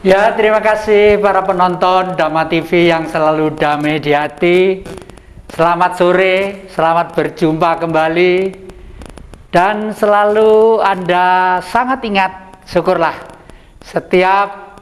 Ya, terima kasih para penonton Dama TV yang selalu damai di hati. Selamat sore, selamat berjumpa kembali. Dan selalu Anda sangat ingat, syukurlah, setiap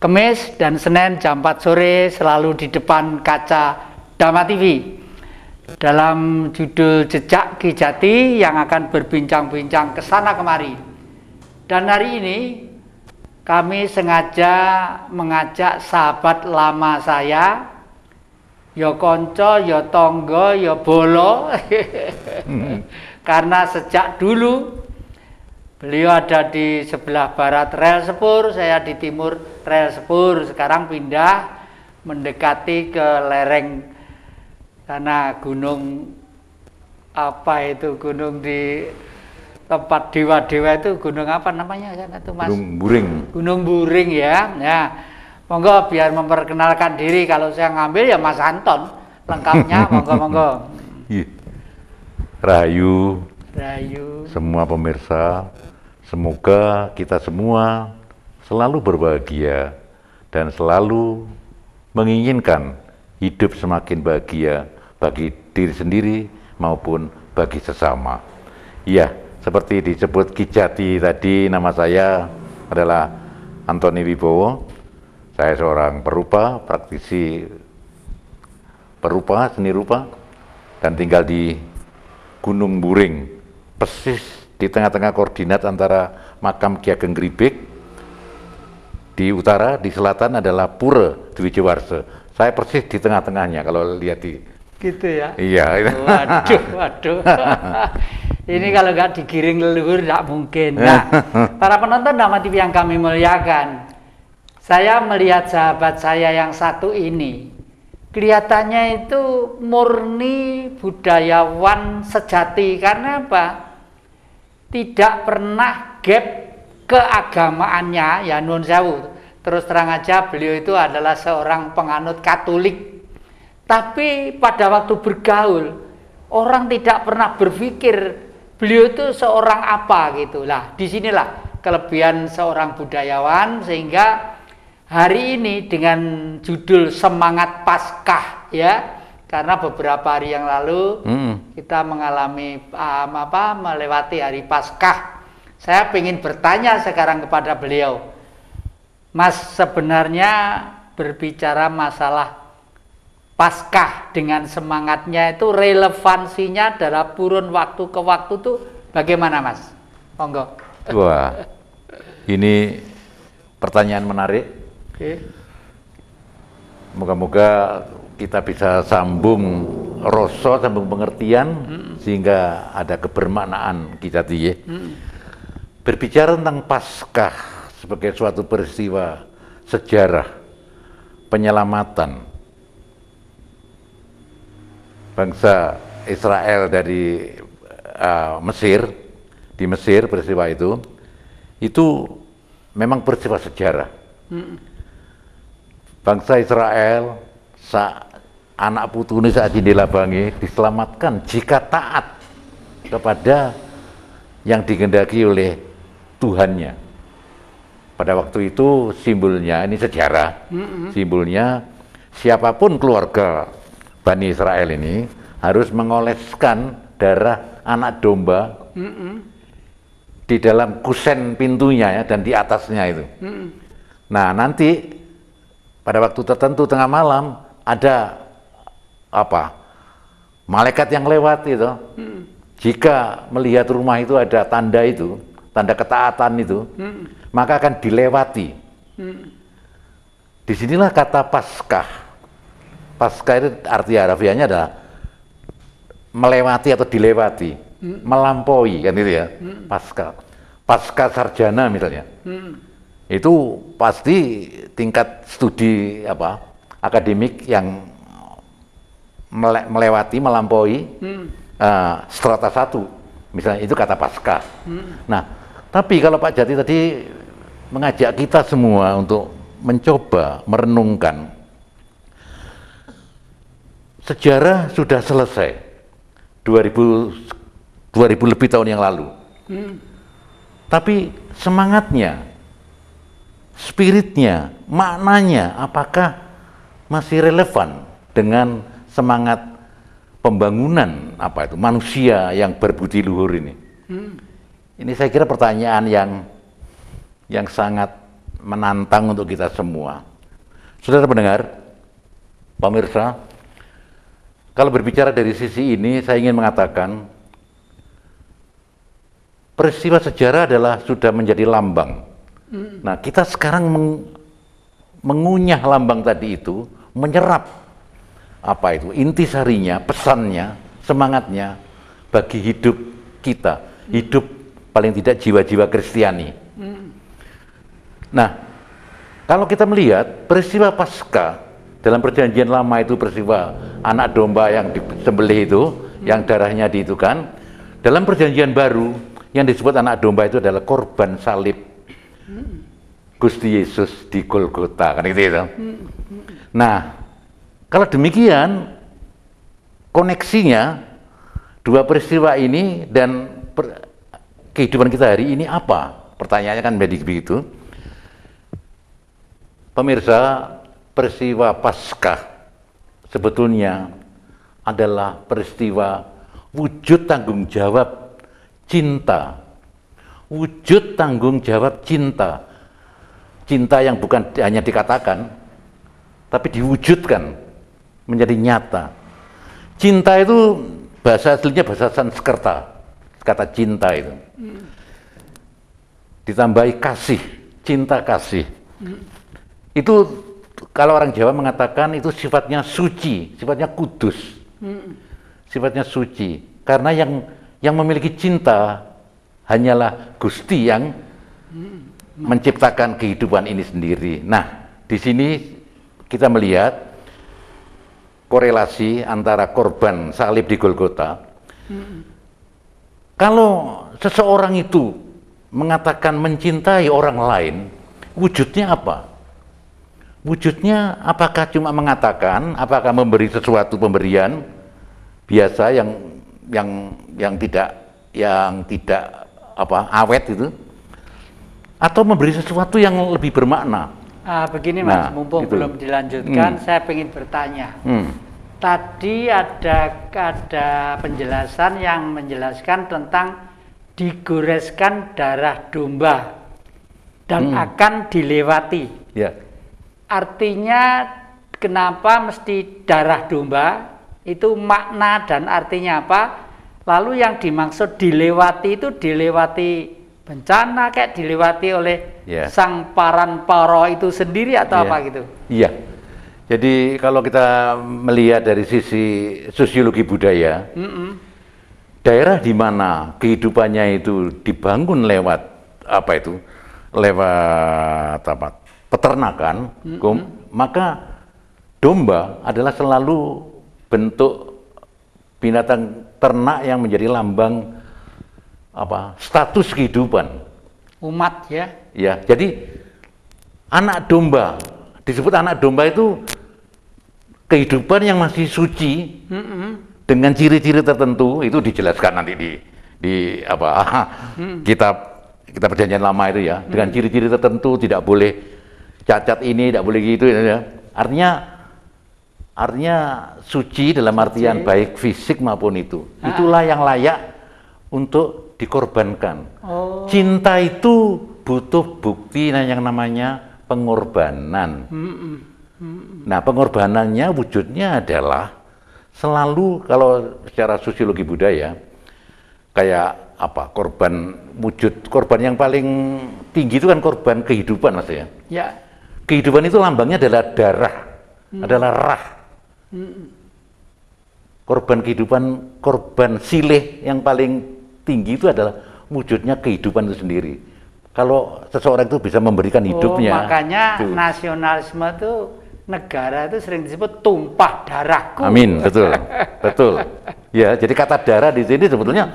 Kemis dan Senin jam 4 sore selalu di depan kaca Dama TV. Dalam judul Jejak Kijati yang akan berbincang-bincang ke sana kemari. Dan hari ini kami sengaja mengajak sahabat lama saya yo ya konco yo ya tonggo yo ya bolo hmm. karena sejak dulu beliau ada di sebelah barat rel sepur saya di timur rel sepur sekarang pindah mendekati ke lereng sana gunung apa itu gunung di tempat dewa-dewa itu gunung apa namanya kan itu Mas? Gunung Buring. Gunung Buring ya. Ya. Monggo biar memperkenalkan diri kalau saya ngambil ya Mas Anton lengkapnya monggo monggo. Iya. Rahayu. Rahayu. Semua pemirsa, semoga kita semua selalu berbahagia dan selalu menginginkan hidup semakin bahagia bagi diri sendiri maupun bagi sesama. Iya seperti disebut Kijati tadi nama saya adalah Antoni Wibowo saya seorang perupa praktisi perupa seni rupa dan tinggal di Gunung Buring persis di tengah-tengah koordinat antara makam Ki Ageng di utara di selatan adalah Pura Dwijewarse saya persis di tengah-tengahnya kalau lihat di gitu ya iya waduh waduh Ini hmm. kalau nggak digiring leluhur nggak mungkin. Eh. Nah, para penonton nama TV yang kami muliakan, saya melihat sahabat saya yang satu ini, kelihatannya itu murni budayawan sejati. Karena apa? Tidak pernah gap keagamaannya, ya nun sewu. Terus terang aja beliau itu adalah seorang penganut Katolik. Tapi pada waktu bergaul, orang tidak pernah berpikir beliau itu seorang apa gitu lah disinilah kelebihan seorang budayawan sehingga hari ini dengan judul semangat paskah ya karena beberapa hari yang lalu hmm. kita mengalami um, apa melewati hari paskah saya ingin bertanya sekarang kepada beliau Mas sebenarnya berbicara masalah Paskah dengan semangatnya itu relevansinya dalam burun waktu ke waktu itu bagaimana Mas? Monggo. Wah, ini pertanyaan menarik. Oke. Moga-moga kita bisa sambung rasa, sambung pengertian, mm. sehingga ada kebermaknaan kita di Mm. Berbicara tentang Paskah sebagai suatu peristiwa sejarah penyelamatan, bangsa Israel dari uh, Mesir di Mesir peristiwa itu itu memang peristiwa sejarah bangsa Israel saat anak putu ini saat dilabangi diselamatkan jika taat kepada yang digendaki oleh Tuhannya pada waktu itu simbolnya ini sejarah simbolnya siapapun keluarga Bani Israel ini harus mengoleskan darah anak domba mm -mm. di dalam kusen pintunya ya dan di atasnya itu. Mm -mm. Nah nanti pada waktu tertentu tengah malam ada apa malaikat yang lewat itu. Mm -mm. Jika melihat rumah itu ada tanda itu, tanda ketaatan itu, mm -mm. maka akan dilewati. Mm -mm. Disinilah kata Paskah Pasca itu arti harafiahnya adalah melewati atau dilewati, hmm. melampaui kan itu ya. Hmm. Pasca. Pasca sarjana misalnya. Hmm. Itu pasti tingkat studi apa? akademik yang mele melewati melampaui hmm. uh, strata satu misalnya itu kata pasca hmm. nah tapi kalau Pak Jati tadi mengajak kita semua untuk mencoba merenungkan sejarah sudah selesai 2000 2000 lebih tahun yang lalu. Hmm. Tapi semangatnya, spiritnya, maknanya apakah masih relevan dengan semangat pembangunan apa itu manusia yang berbudi luhur ini? Hmm. Ini saya kira pertanyaan yang yang sangat menantang untuk kita semua. Saudara pendengar, pemirsa, kalau berbicara dari sisi ini, saya ingin mengatakan peristiwa sejarah adalah sudah menjadi lambang. Mm. Nah, kita sekarang meng, mengunyah lambang tadi itu, menyerap apa itu intisarinya, pesannya, semangatnya bagi hidup kita, hmm. hidup paling tidak jiwa-jiwa Kristiani. Mm. Nah, kalau kita melihat peristiwa Paskah dalam perjanjian lama itu peristiwa anak domba yang disembelih itu, hmm. yang darahnya dihitukan. Dalam perjanjian baru, yang disebut anak domba itu adalah korban salib. Gusti Yesus di Golgota, kan gitu ya. Nah, kalau demikian, koneksinya dua peristiwa ini dan per, kehidupan kita hari ini apa? Pertanyaannya kan menjadi begitu. Pemirsa, peristiwa Paskah sebetulnya adalah peristiwa wujud tanggung jawab cinta. Wujud tanggung jawab cinta. Cinta yang bukan hanya dikatakan, tapi diwujudkan menjadi nyata. Cinta itu bahasa aslinya bahasa Sanskerta, kata cinta itu. Hmm. Ditambahi kasih, cinta kasih. Hmm. Itu kalau orang Jawa mengatakan itu sifatnya suci, sifatnya kudus, hmm. sifatnya suci. Karena yang yang memiliki cinta hanyalah Gusti yang hmm. menciptakan kehidupan ini sendiri. Nah, di sini kita melihat korelasi antara korban salib di Golgota. Hmm. Kalau seseorang itu mengatakan mencintai orang lain, wujudnya apa? wujudnya apakah cuma mengatakan, apakah memberi sesuatu pemberian biasa yang yang yang tidak yang tidak apa awet itu atau memberi sesuatu yang lebih bermakna. Ah, begini Mas, nah, mumpung itu. belum dilanjutkan, hmm. saya ingin bertanya. Hmm. Tadi ada ada penjelasan yang menjelaskan tentang digoreskan darah domba dan hmm. akan dilewati. Ya Artinya kenapa mesti darah domba? Itu makna dan artinya apa? Lalu yang dimaksud dilewati itu dilewati bencana kayak dilewati oleh yeah. sang paran paro itu sendiri atau yeah. apa gitu? Iya. Yeah. Jadi kalau kita melihat dari sisi sosiologi budaya, mm -mm. daerah di mana kehidupannya itu dibangun lewat apa itu? Lewat apa? peternakan, mm -hmm. maka domba adalah selalu bentuk binatang ternak yang menjadi lambang apa status kehidupan umat ya ya jadi anak domba disebut anak domba itu kehidupan yang masih suci mm -hmm. dengan ciri-ciri tertentu itu dijelaskan nanti di di apa mm -hmm. kitab kita perjanjian lama itu ya mm -hmm. dengan ciri-ciri tertentu tidak boleh cacat ini tidak boleh gitu ya. Artinya artinya suci dalam artian baik fisik maupun itu. Ah. Itulah yang layak untuk dikorbankan. Oh. Cinta itu butuh bukti nah yang namanya pengorbanan. nah, pengorbanannya wujudnya adalah selalu kalau secara sosiologi budaya kayak apa korban wujud korban yang paling tinggi itu kan korban kehidupan maksudnya Ya. ya kehidupan itu lambangnya adalah darah, hmm. adalah rah. Hmm. Korban kehidupan, korban silih yang paling tinggi itu adalah wujudnya kehidupan itu sendiri. Kalau seseorang itu bisa memberikan oh, hidupnya. Oh, makanya itu. nasionalisme itu negara itu sering disebut tumpah darahku. Amin, betul. betul. Ya, jadi kata darah di sini sebetulnya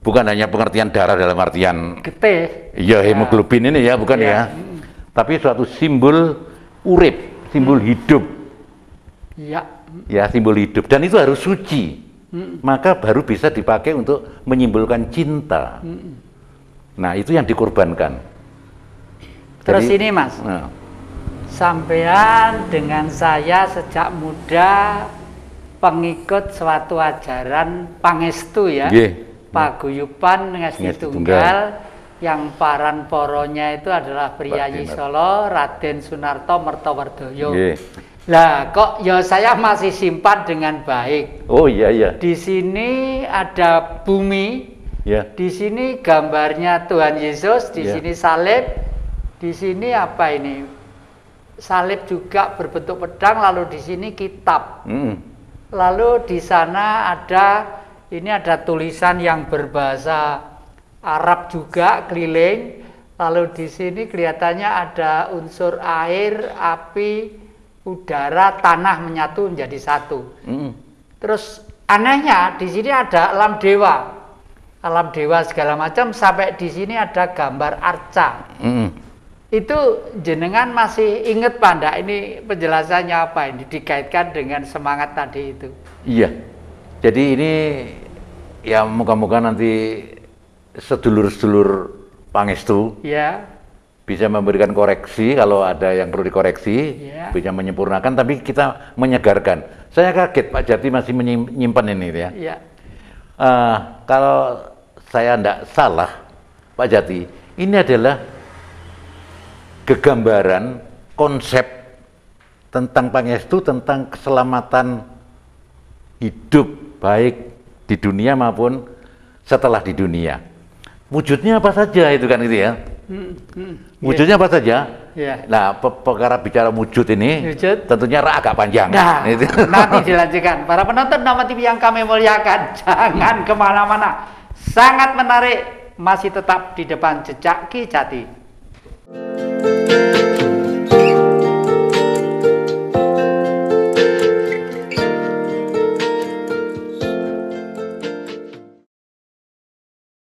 bukan hanya pengertian darah dalam artian getih. Iya, ya. hemoglobin ya. ini ya, bukan iya. ya. ya tapi suatu simbol urip, simbol hmm. hidup. Ya. Ya, simbol hidup dan itu harus suci. Hmm. Maka baru bisa dipakai untuk menyimbolkan cinta. Hmm. Nah, itu yang dikorbankan. Terus Jadi, ini, Mas. Nah. Sampean dengan saya sejak muda pengikut suatu ajaran pangestu ya. Yeah. Paguyupan Ngesti Tunggal. Tunggal yang paran poronya itu adalah Priyayi Solo Raden Sunarto Mertowardoyo. Yeah. Lah kok ya saya masih simpan dengan baik. Oh iya iya. Di sini ada bumi. Yeah. Di sini gambarnya Tuhan Yesus, di yeah. sini salib, di sini apa ini? Salib juga berbentuk pedang, lalu di sini kitab. Mm. Lalu di sana ada ini ada tulisan yang berbahasa Arab juga keliling. Lalu di sini kelihatannya ada unsur air, api, udara, tanah menyatu menjadi satu. Mm. Terus anehnya di sini ada alam dewa, alam dewa segala macam. Sampai di sini ada gambar arca. Mm. Itu jenengan masih inget panda ini penjelasannya apa ini dikaitkan dengan semangat tadi itu? Iya. Jadi ini ya moga-moga nanti sedulur-sedulur pangestu ya. bisa memberikan koreksi kalau ada yang perlu dikoreksi, ya. bisa menyempurnakan, tapi kita menyegarkan. Saya kaget Pak Jati masih menyimpan ini ya. ya. Uh, kalau saya tidak salah, Pak Jati, ini adalah kegambaran konsep tentang Pangestu, tentang keselamatan hidup baik di dunia maupun setelah di dunia wujudnya apa saja itu kan gitu ya. Hmm, hmm. Wujudnya iya. apa saja? Yeah. Nah, pe perkara bicara wujud ini wujud. tentunya agak panjang. Nah, nanti dilanjutkan. Para penonton nama TV yang kami muliakan, jangan kemana-mana. Sangat menarik, masih tetap di depan jejak Ki Jati.